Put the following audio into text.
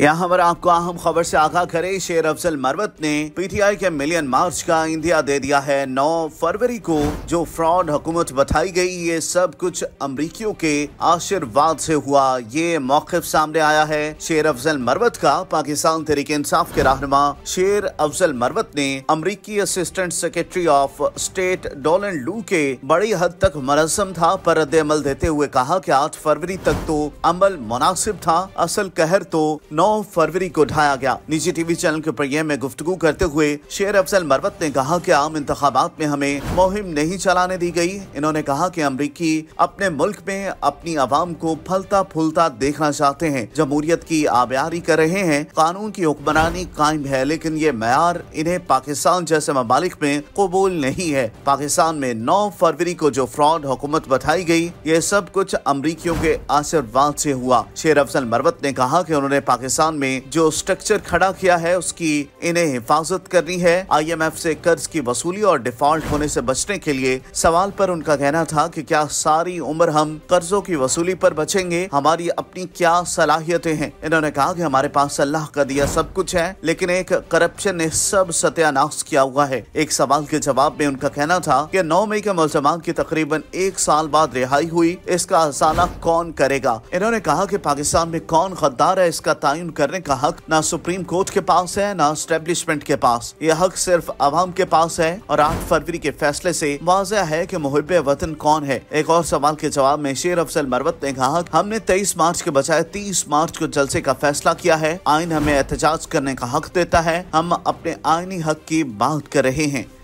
यहाँ पर आपको अहम खबर से आगाह करें शेर अफजल मरवत ने पीटीआई के मिलियन मार्च का इंडिया दे दिया है 9 फरवरी को जो फ्रॉड हुकूमत बताई गई ये सब कुछ अमरीकियों के आशीर्वाद से हुआ ये मौकफ सामने आया है शेर अफजल मरवत का पाकिस्तान तरीके इंसाफ के रहनमा शेर अफजल मरवत ने अमरीकी assistant secretary of state Donald Lu के बड़ी हद तक मनजम था पर रद्द अमल देते हुए कहा की आठ फरवरी तक तो अमल मुनासिब था असल कहर तो 9 फरवरी को ढाया गया निजी टीवी चैनल के प्रिय में गुफ्तगु करते हुए शेर अफजल मरवत ने कहा कि आम इंतबात में हमें मुहिम नहीं चलाने दी गई इन्होंने कहा कि अमरीकी अपने मुल्क में अपनी आवाम को फलता फूलता देखना चाहते हैं जमहूरियत की आबियारी कर रहे हैं कानून की हुक्मरानी कायम है लेकिन ये मैार इन्हें पाकिस्तान जैसे ममालिक में कबूल नहीं है पाकिस्तान में नौ फरवरी को जो फ्रॉड हुकूमत बताई गई ये सब कुछ अमरीकियों के आशीर्वाद से हुआ शेर अफजल मरवत ने कहा की उन्होंने पाकिस्तान अफगानिस्तान में जो स्ट्रक्चर खड़ा किया है उसकी इन्हें हिफाजत करनी है आईएमएफ से कर्ज की वसूली और डिफॉल्ट होने से बचने के लिए सवाल पर उनका कहना था कि क्या सारी उम्र हम कर्जों की वसूली पर बचेंगे हमारी अपनी क्या सलाहियतें हैं इन्होंने कहा कि हमारे पास अल्लाह का दिया सब कुछ है लेकिन एक करप्शन ने सब सत्यानाश किया हुआ है एक सवाल के जवाब में उनका कहना था कि 9 मई के मुलजमान की तकरीबन एक साल बाद रिहाई हुई इसका असाना कौन करेगा इन्होंने कहा कि पाकिस्तान में कौन गद्दार है इसका तयन करने का हक ना सुप्रीम कोर्ट के पास है ना स्टेब्लिशमेंट के पास यह हक सिर्फ आवाम के पास है और आठ फरवरी के फैसले से वाजह है कि मुहब वतन कौन है एक और सवाल के जवाब में शेर अफसल मरवत ने कहा हमने तेईस मार्च के बजाय तीस मार्च को जलसे का फैसला किया है आयन हमें एहतजाज करने का हक देता है हम अपने आयनी हक की बात कर रहे हैं